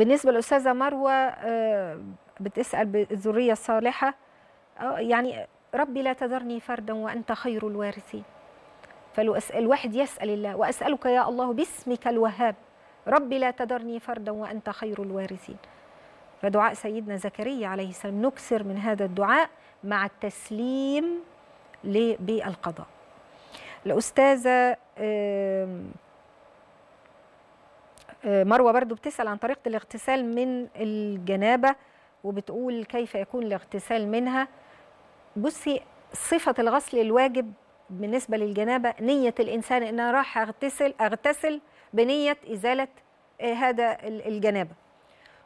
بالنسبه للاستاذه مروه آه، بتسال بالذريه الصالحه آه، يعني ربي لا تذرني فردا وانت خير الوارثين فالواحد يسال الله واسالك يا الله باسمك الوهاب ربي لا تذرني فردا وانت خير الوارثين فدعاء سيدنا زكريا عليه السلام نكسر من هذا الدعاء مع التسليم بالقضاء الأستاذة آه، آه، مروه برضو بتسال عن طريقه الاغتسال من الجنابه وبتقول كيف يكون الاغتسال منها بصي صفه الغسل الواجب بالنسبه للجنابه نيه الانسان ان انا راح اغتسل اغتسل بنيه ازاله آه، هذا الجنابه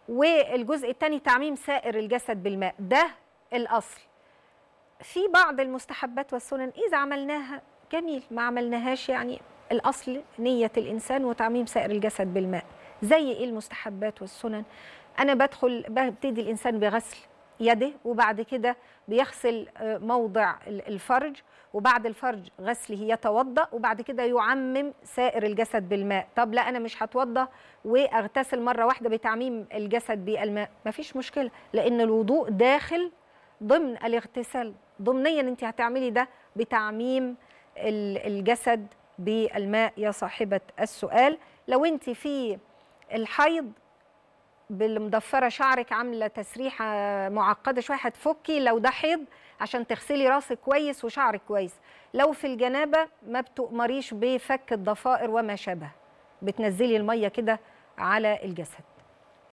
والجزء الثاني تعميم سائر الجسد بالماء ده الاصل في بعض المستحبات والسنن اذا عملناها جميل ما عملناهاش يعني الأصل نية الإنسان وتعميم سائر الجسد بالماء زي إيه المستحبات والسنن أنا بدخل ببتدي الإنسان بغسل يده وبعد كده بيغسل آه، موضع الفرج وبعد الفرج غسله يتوضا وبعد كده يعمم سائر الجسد بالماء طب لا انا مش هتوضا واغتسل مره واحده بتعميم الجسد بالماء مفيش مشكله لان الوضوء داخل ضمن الاغتسال ضمنيا انت هتعملي ده بتعميم الجسد بالماء يا صاحبة السؤال لو أنت في الحيض بالمضفره شعرك عامله تسريحه معقده شويه هتفكي لو ده حيض عشان تغسلي راسك كويس وشعرك كويس لو في الجنابه ما بتؤمريش بفك الضفائر وما شابه بتنزلي الميه كده على الجسد